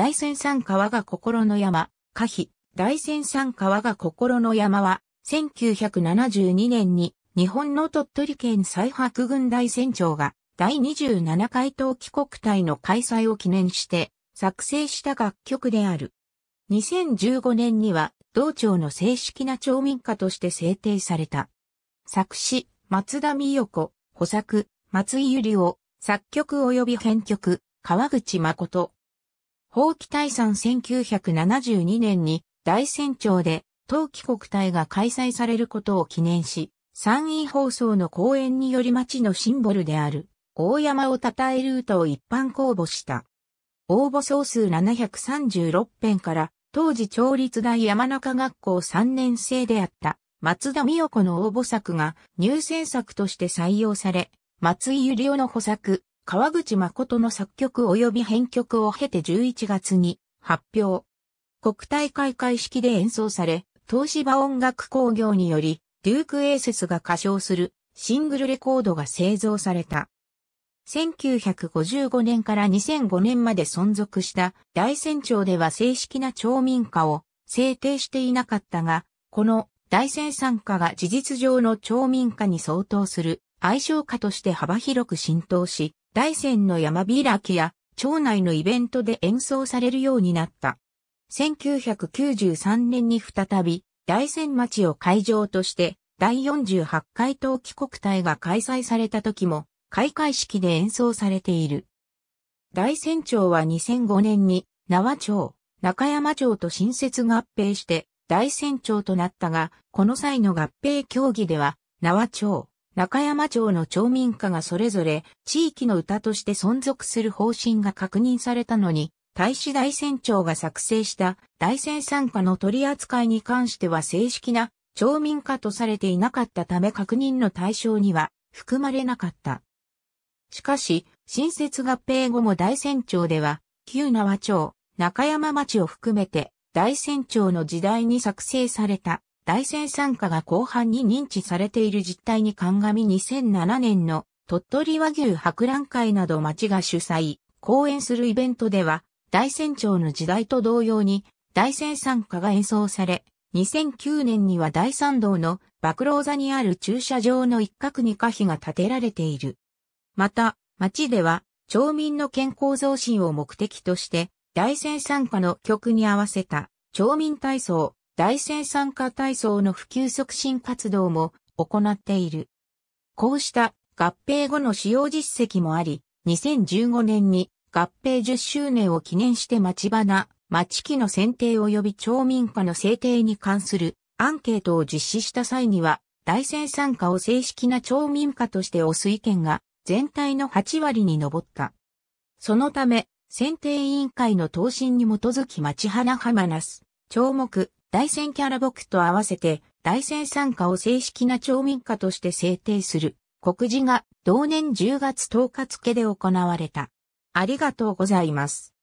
大仙山川が心の山、可否、大仙山川が心の山は、1972年に日本の鳥取県最伯軍大船長が第27回冬季国体の開催を記念して作成した楽曲である。2015年には道庁の正式な町民歌として制定された。作詞、松田美代子、補作、松井ゆりを、作曲及び編曲、川口誠、法規大山1972年に大船長で冬季国体が開催されることを記念し、山陰放送の講演により町のシンボルである大山を称えルートを一般公募した。応募総数736編から当時町立大山中学校3年生であった松田美代子の応募作が入選作として採用され、松井ゆりおの補作、川口誠の作曲及び編曲を経て11月に発表。国体開会式で演奏され、東芝音楽工業により、デューク・エーセスが歌唱するシングルレコードが製造された。1955年から2005年まで存続した大船長では正式な町民歌を制定していなかったが、この大船産加が事実上の町民歌に相当する愛称家として幅広く浸透し、大山の山開きや町内のイベントで演奏されるようになった。1993年に再び大山町を会場として第48回冬季国体が開催された時も開会式で演奏されている。大山町は2005年に縄町、中山町と新設合併して大山町となったが、この際の合併協議では、縄町、中山町の町民歌がそれぞれ地域の歌として存続する方針が確認されたのに、大使大船長が作成した大船参加の取り扱いに関しては正式な町民歌とされていなかったため確認の対象には含まれなかった。しかし、新設合併後も大船長では、旧名和町、中山町を含めて大船長の時代に作成された大戦参加が後半に認知されている実態に鑑み2007年の鳥取和牛博覧会など町が主催、講演するイベントでは、大戦長の時代と同様に、大戦参加が演奏され、2009年には大参道の爆老座にある駐車場の一角に可否が建てられている。また、町では、町民の健康増進を目的として、大戦参加の曲に合わせた、町民体操、大生産化体操の普及促進活動も行っている。こうした合併後の使用実績もあり、2015年に合併10周年を記念して町花、町木の選定及び町民化の制定に関するアンケートを実施した際には、大生産化を正式な町民化として推す意見が全体の8割に上った。そのため、選定委員会の答申に基づき町花浜マナス、町木、大戦キャラボクと合わせて、大戦参加を正式な町民家として制定する、告示が同年10月10日付で行われた。ありがとうございます。